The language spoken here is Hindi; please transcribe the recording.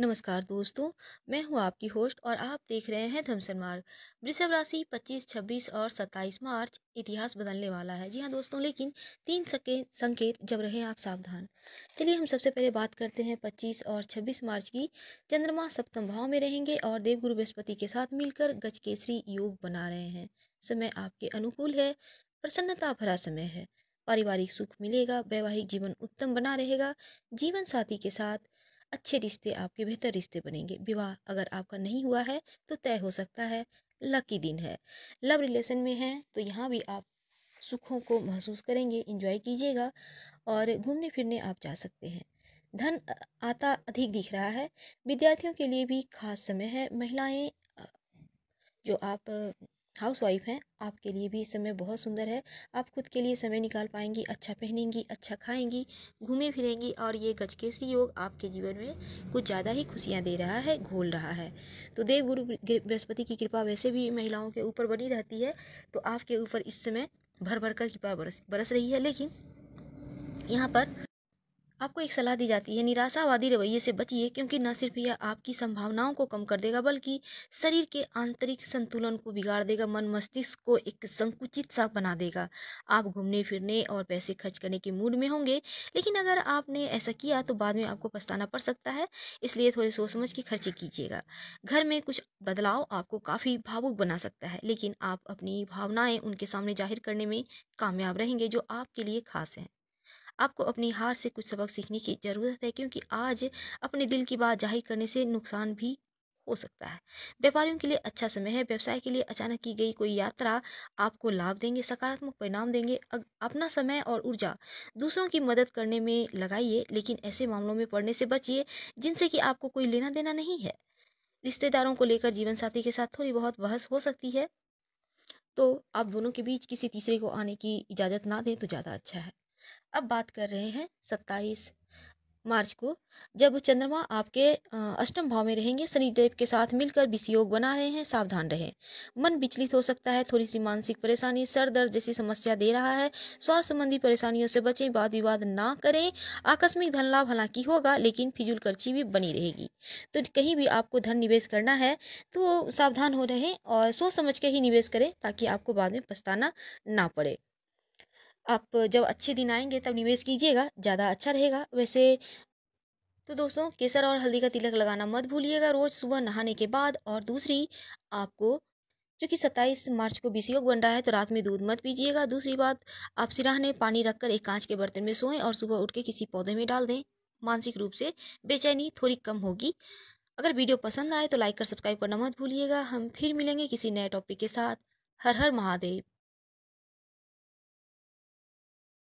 नमस्कार दोस्तों मैं हूं आपकी होस्ट और आप देख रहे हैं धमसन मार्ग वृषभ राशि 25, 26 और 27 मार्च इतिहास बदलने वाला है जी हाँ दोस्तों लेकिन तीन सके संकेत जब रहें आप सावधान चलिए हम सबसे पहले बात करते हैं 25 और 26 मार्च की चंद्रमा सप्तम भाव में रहेंगे और देवगुरु बृहस्पति के साथ मिलकर गज केसरी योग बना रहे हैं समय आपके अनुकूल है प्रसन्नता भरा समय है पारिवारिक सुख मिलेगा वैवाहिक जीवन उत्तम बना रहेगा जीवन साथी के साथ अच्छे रिश्ते आपके बेहतर रिश्ते बनेंगे विवाह अगर आपका नहीं हुआ है तो तय हो सकता है लकी दिन है लव रिलेशन में है तो यहाँ भी आप सुखों को महसूस करेंगे इंजॉय कीजिएगा और घूमने फिरने आप जा सकते हैं धन आता अधिक दिख रहा है विद्यार्थियों के लिए भी खास समय है महिलाएं जो आप हाउस वाइफ हैं आपके लिए भी समय बहुत सुंदर है आप खुद के लिए समय निकाल पाएंगी अच्छा पहनेंगी अच्छा खाएंगी घूमें फिरेंगी और ये गजकेसरी योग आपके जीवन में कुछ ज़्यादा ही खुशियाँ दे रहा है घोल रहा है तो देव गुरु बृहस्पति की कृपा वैसे भी महिलाओं के ऊपर बनी रहती है तो आपके ऊपर इस समय भर भर कर कृपा बरस बरस रही है लेकिन यहाँ पर आपको एक सलाह दी जाती है निराशावादी रवैये से बचिए क्योंकि न सिर्फ यह आपकी संभावनाओं को कम कर देगा बल्कि शरीर के आंतरिक संतुलन को बिगाड़ देगा मन मस्तिष्क को एक संकुचित सा बना देगा आप घूमने फिरने और पैसे खर्च करने के मूड में होंगे लेकिन अगर आपने ऐसा किया तो बाद में आपको पछताना पड़ सकता है इसलिए थोड़े सोच समझ के खर्चे कीजिएगा घर में कुछ बदलाव आपको काफ़ी भावुक बना सकता है लेकिन आप अपनी भावनाएँ उनके सामने जाहिर करने में कामयाब रहेंगे जो आपके लिए खास हैं आपको अपनी हार से कुछ सबक सीखने की ज़रूरत है क्योंकि आज अपने दिल की बात जाहिर करने से नुकसान भी हो सकता है व्यापारियों के लिए अच्छा समय है व्यवसाय के लिए अचानक की गई कोई यात्रा आपको लाभ देंगे सकारात्मक परिणाम देंगे अपना समय और ऊर्जा दूसरों की मदद करने में लगाइए लेकिन ऐसे मामलों में पड़ने से बचिए जिनसे कि आपको कोई लेना देना नहीं है रिश्तेदारों को लेकर जीवनसाथी के साथ थोड़ी बहुत बहस हो सकती है तो आप दोनों के बीच किसी तीसरे को आने की इजाज़त ना दें तो ज़्यादा अच्छा है अब बात कर रहे हैं सत्ताईस मार्च को जब चंद्रमा आपके अष्टम भाव में रहेंगे शनिदेव के साथ मिलकर विष योग बना रहे हैं सावधान रहें मन विचलित हो सकता है थोड़ी सी मानसिक परेशानी सर दर्द जैसी समस्या दे रहा है स्वास्थ्य संबंधी परेशानियों से बचें वाद विवाद ना करें आकस्मिक धन लाभ हालांकि होगा लेकिन फिजूल खर्ची भी बनी रहेगी तो कहीं भी आपको धन निवेश करना है तो सावधान हो रहें और सोच समझ के ही निवेश करें ताकि आपको बाद में पछताना ना पड़े आप जब अच्छे दिन आएंगे तब निवेश कीजिएगा ज़्यादा अच्छा रहेगा वैसे तो दोस्तों केसर और हल्दी का तिलक लगाना मत भूलिएगा रोज़ सुबह नहाने के बाद और दूसरी आपको जो कि सत्ताईस मार्च को बीस योग बन रहा है तो रात में दूध मत पीजिएगा दूसरी बात आप सिराहने पानी रखकर एक कांच के बर्तन में सोएं और सुबह उठ के किसी पौधे में डाल दें मानसिक रूप से बेचैनी थोड़ी कम होगी अगर वीडियो पसंद आए तो लाइक और सब्सक्राइब करना मत भूलिएगा हम फिर मिलेंगे किसी नए टॉपिक के साथ हर हर महादेव